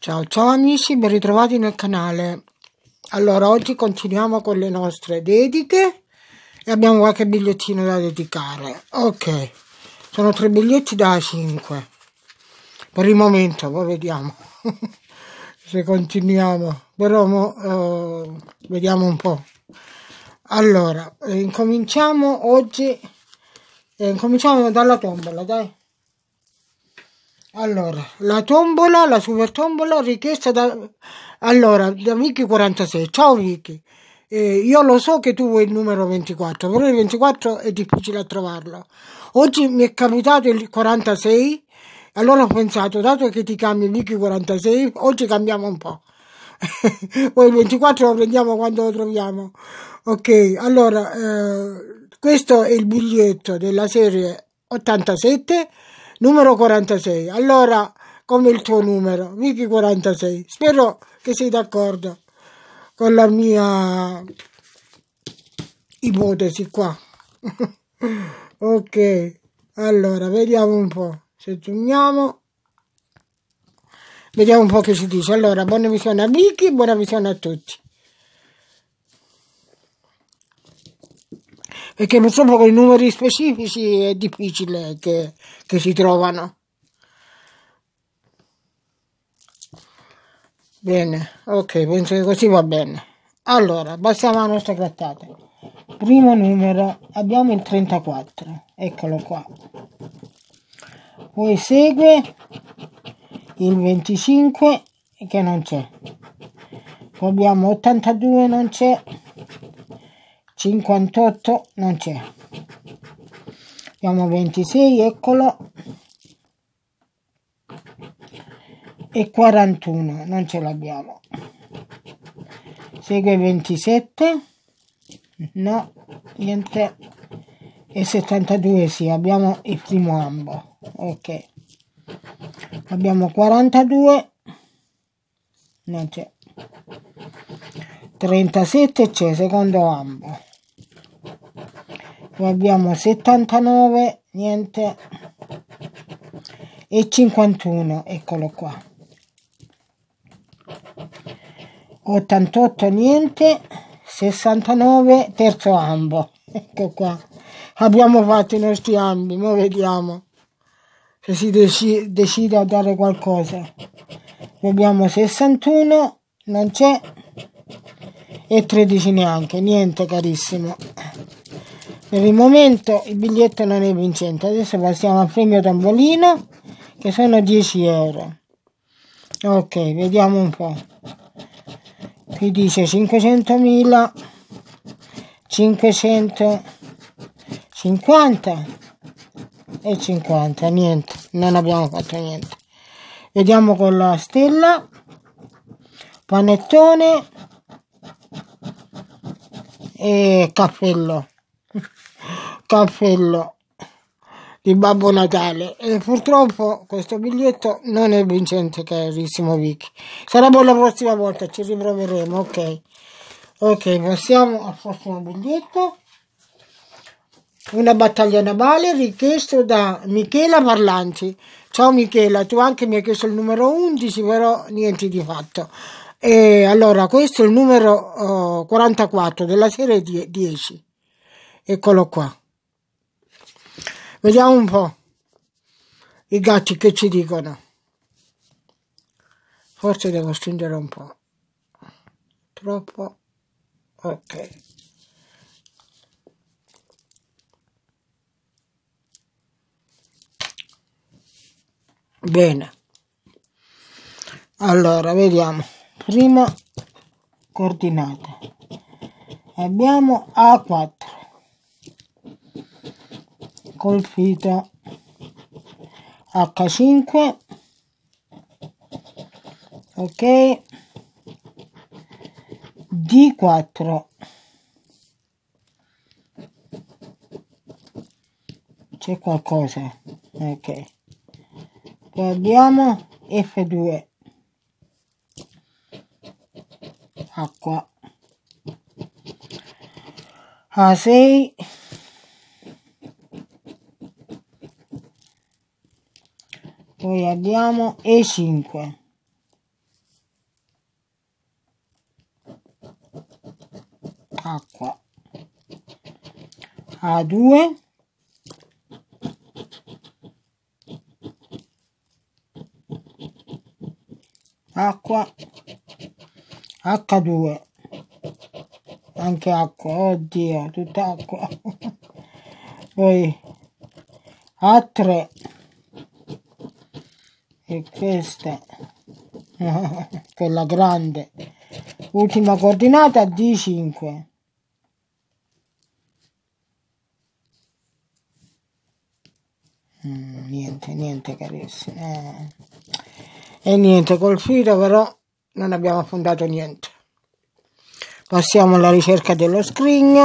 Ciao ciao amici, ben ritrovati nel canale. Allora, oggi continuiamo con le nostre dediche e abbiamo qualche bigliettino da dedicare. Ok, sono tre biglietti da 5. Per il momento, poi vediamo se continuiamo. Però mo, eh, vediamo un po'. Allora, eh, incominciamo oggi, eh, incominciamo dalla tombola, dai. Allora, la tombola, la super tombola richiesta da... Allora, da Vicky 46. Ciao Vicky. Eh, io lo so che tu vuoi il numero 24, però il 24 è difficile a trovarlo. Oggi mi è capitato il 46, allora ho pensato, dato che ti cambi Vicky 46, oggi cambiamo un po'. Poi il 24 lo prendiamo quando lo troviamo. Ok, allora, eh, questo è il biglietto della serie 87 Numero 46. Allora, come il tuo numero, Miki 46. Spero che sei d'accordo con la mia ipotesi qua. ok, allora, vediamo un po'. Se torniamo. Vediamo un po' che si dice. Allora, buona visione a Miki, buona visione a tutti. perché purtroppo con i numeri specifici è difficile che, che si trovano. Bene, ok, penso che così va bene. Allora, passiamo alla nostra grattata. Primo numero, abbiamo il 34, eccolo qua. Poi segue il 25 che non c'è. Poi abbiamo 82 non c'è. 58 non c'è abbiamo a 26 eccolo e 41 non ce l'abbiamo segue 27 no niente e 72 sì abbiamo il primo ambo ok abbiamo 42 non c'è 37 c'è secondo ambo Qua ecco, abbiamo 79, niente, e 51, eccolo qua. 88, niente, 69, terzo ambo. Ecco qua. Abbiamo fatto i nostri ambi, ma vediamo se si deci decide a dare qualcosa. Abbiamo 61, non c'è, e 13 neanche, niente carissimo. Per il momento il biglietto non è vincente, adesso passiamo al premio tambolino che sono 10 euro. Ok, vediamo un po'. Qui dice 500.000, 550 e 50, niente, non abbiamo fatto niente. Vediamo con la stella, panettone e cappello cartello di Babbo Natale e purtroppo questo biglietto non è vincente carissimo Vicky sarà per la prossima volta ci riproveremo ok ok passiamo al prossimo biglietto una battaglia navale richiesto da Michela Parlanti ciao Michela tu anche mi hai chiesto il numero 11 però niente di fatto e allora questo è il numero uh, 44 della serie 10 Eccolo qua. Vediamo un po' i gatti che ci dicono. Forse devo stringere un po'. Troppo. Ok. Bene. Allora, vediamo. Prima coordinata. Abbiamo A4 colpita H5 ok D4 c'è qualcosa ok poi abbiamo F2 acqua A6 poi abbiamo E5 acqua A2 acqua H2 anche acqua oddio tutta acqua poi A3 e questa quella grande ultima coordinata D5 mm, niente niente carissimo eh. e niente col filo però non abbiamo affondato niente passiamo alla ricerca dello screen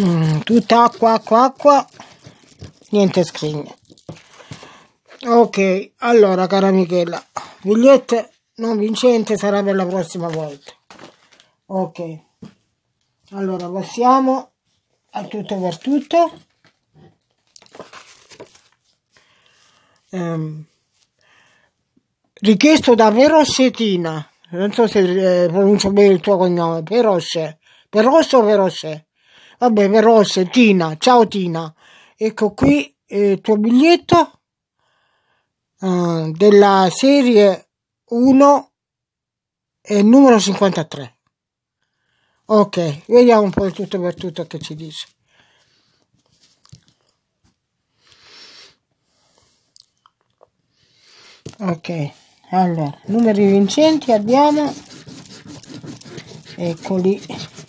Mm, tutta acqua, acqua, acqua, niente scrigne. Ok, allora cara Michela, biglietto non vincente sarà per la prossima volta. Ok, allora passiamo a tutto per tutto. Um, richiesto da Perossetina, non so se eh, pronuncio bene il tuo cognome, Perosse, Perosso o Perosse? Vabbè, Verosse, Tina, ciao Tina. Ecco qui eh, il tuo biglietto eh, della serie 1 e numero 53. Ok, vediamo un po' il tutto per tutto che ci dice. Ok, allora, numeri vincenti abbiamo. Eccoli.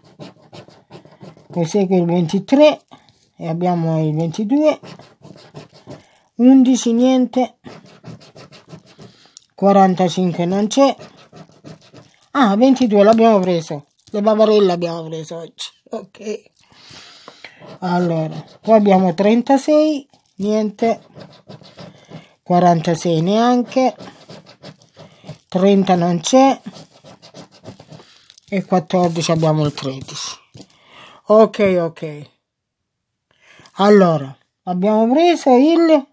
poi il 23 e abbiamo il 22 11 niente 45 non c'è ah 22 l'abbiamo preso le bavarelle abbiamo preso oggi ok allora poi abbiamo 36 niente 46 neanche 30 non c'è e 14 abbiamo il 13 ok ok allora abbiamo preso il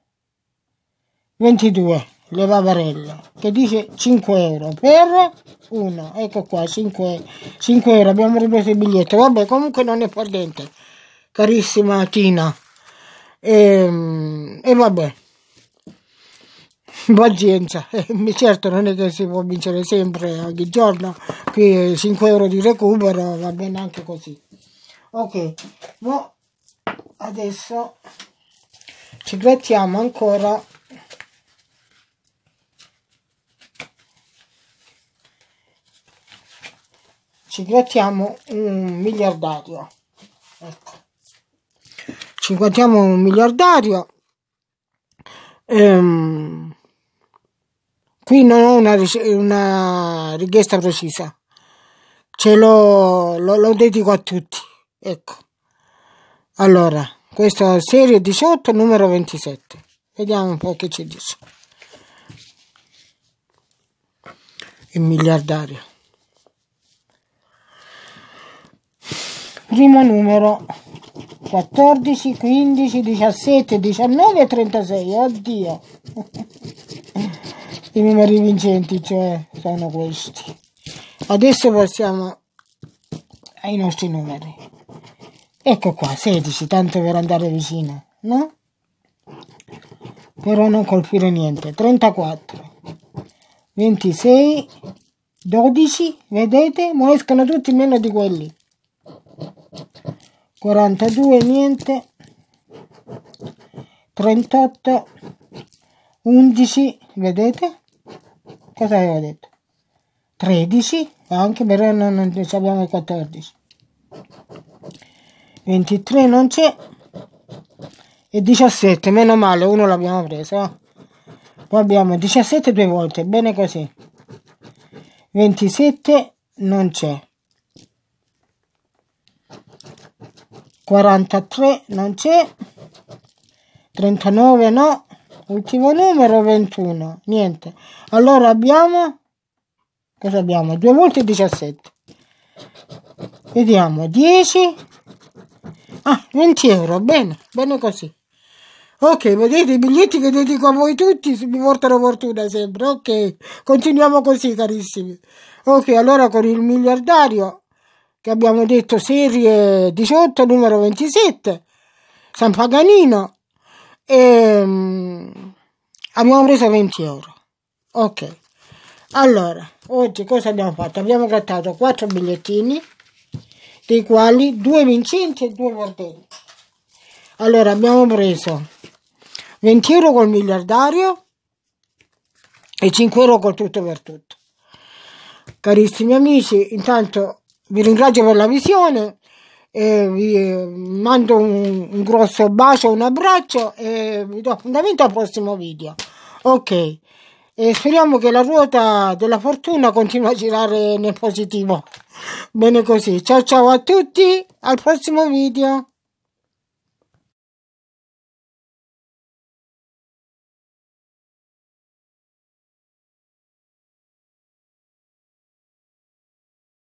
22 le paparelle che dice 5 euro per uno ecco qua 5, 5 euro abbiamo ripreso il biglietto vabbè comunque non è per carissima Tina e, ehm, e vabbè pazienza eh, certo non è che si può vincere sempre ogni giorno qui 5 euro di recupero va bene anche così ok mo adesso ci grattiamo ancora ci grattiamo un miliardario ecco ci grattiamo un miliardario ehm, qui non ho una, una richiesta precisa ce l'ho, lo, lo dedico a tutti Ecco. Allora, questa serie 18, numero 27. Vediamo un po' che ci dice. Il miliardario. Primo numero 14, 15, 17, 19 e 36. Oddio. I numeri vincenti, cioè, sono questi. Adesso passiamo ai nostri numeri. Ecco qua, 16, tanto per andare vicino, no? Però non colpire niente. 34, 26, 12, vedete? Muoiono tutti meno di quelli. 42, niente. 38, 11, vedete? Cosa avevo detto? 13, anche però non, non abbiamo i 14. 23 non c'è e 17 meno male uno l'abbiamo preso eh. poi abbiamo 17 due volte bene così 27 non c'è 43 non c'è 39 no ultimo numero 21 niente allora abbiamo cosa abbiamo due volte 17 vediamo 10 Ah, 20 euro, bene, bene così. Ok, vedete i biglietti che dedico a voi tutti mi portano fortuna sempre. Ok, continuiamo così, carissimi. Ok, allora con il miliardario che abbiamo detto serie 18, numero 27, San Paganino, e, um, abbiamo preso 20 euro. Ok, allora oggi cosa abbiamo fatto? Abbiamo grattato 4 bigliettini dei quali due vincenti e due perdenti. Allora abbiamo preso 20 euro col miliardario e 5 euro col tutto per tutto. Carissimi amici, intanto vi ringrazio per la visione, vi eh, mando un, un grosso bacio, un abbraccio e vi do appuntamento al prossimo video. Ok e speriamo che la ruota della fortuna continui a girare nel positivo. Bene così, ciao ciao a tutti, al prossimo video.